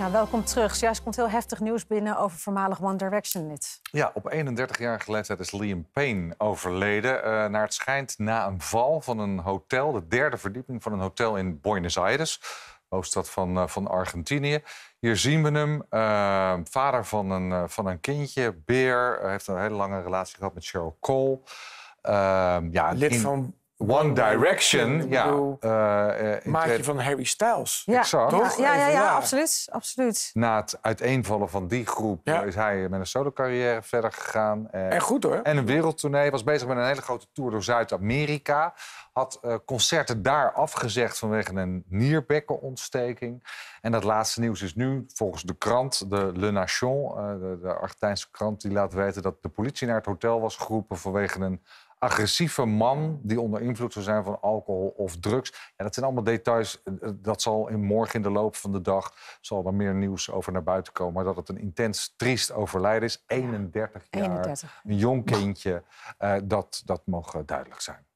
Nou, welkom terug. Juist komt heel heftig nieuws binnen over voormalig One Direction lid. Ja, op 31 jaar geleden is Liam Payne overleden. Uh, naar het schijnt na een val van een hotel, de derde verdieping van een hotel in Buenos Aires, hoofdstad van, eh, van Argentinië. Hier zien we hem, eh, vader van een, van een kindje, Beer. heeft een hele lange relatie gehad met Cheryl Cole. ja, lid van One Direction, ja. Eh, eh, maatje van Harry Styles. Ja. Toch? Ja, ja, ja, absoluut, absoluut. Na het uiteenvallen van die groep is hij met een solo-carrière verder gegaan. Eh, en goed hoor. En een wereldtournee. Was bezig met een hele grote tour door Zuid-Amerika. Had concerten daar afgezegd vanwege een nierbekkenontsteking. En dat laatste nieuws is nu volgens de krant, de Le Nation, de, de Argentijnse krant, die laat weten dat de politie naar het hotel was geroepen vanwege een agressieve man die onder invloed zou zijn van alcohol of drugs. Ja, dat zijn allemaal details. Eh, dat zal in morgen in de loop van de dag zal er meer nieuws over naar buiten komen. Maar dat het een intens triest overlijden is. 31 jaar, een jong kindje. Eh, dat, dat mogen duidelijk zijn.